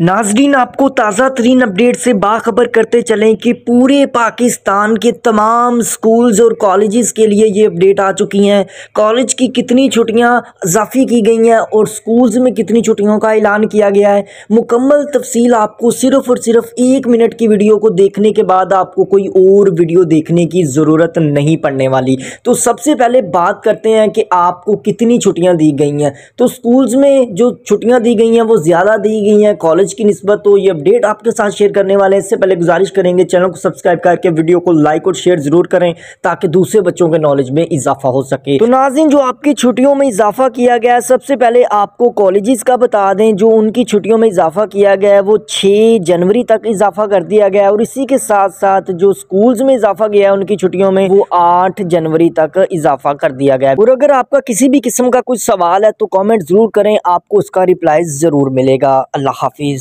नाजरीन आपको ताज़ा तरीन अपडेट से बाखबर करते चलें कि पूरे पाकिस्तान के तमाम स्कूल्स और कॉलेजेस के लिए ये अपडेट आ चुकी हैं कॉलेज की कितनी छुट्टियां इजाफी की गई हैं और स्कूल्स में कितनी छुट्टियों का ऐलान किया गया है मुकम्मल तफसील आपको सिर्फ़ और सिर्फ एक मिनट की वीडियो को देखने के बाद आपको कोई और वीडियो देखने की ज़रूरत नहीं पड़ने वाली तो सबसे पहले बात करते हैं कि आपको कितनी छुट्टियाँ दी गई हैं तो स्कूल्स में जो छुट्टियाँ दी गई हैं वो ज़्यादा दी गई हैं कॉलेज नॉलेज की नस्बत हो तो ये अपडेट आपके साथ शेयर करने वाले हैं इससे पहले गुजारिश करेंगे चैनल को सब्सक्राइब करके वीडियो को लाइक और शेयर जरूर करें ताकि दूसरे बच्चों के नॉलेज में इजाफा हो सके तो नाजिन जो आपकी छुट्टियों में इजाफा किया गया है सबसे पहले आपको कॉलेजेस का बता दें जो उनकी छुट्टियों में इजाफा किया गया है वो छः जनवरी तक इजाफा कर दिया गया है और इसी के साथ साथ जो स्कूल्स में इजाफा गया है उनकी छुट्टियों में वो आठ जनवरी तक इजाफा कर दिया गया है और अगर आपका किसी भी किस्म का कुछ सवाल है तो कॉमेंट जरूर करें आपको उसका रिप्लाई ज़रूर मिलेगा अल्लाह हाफिज़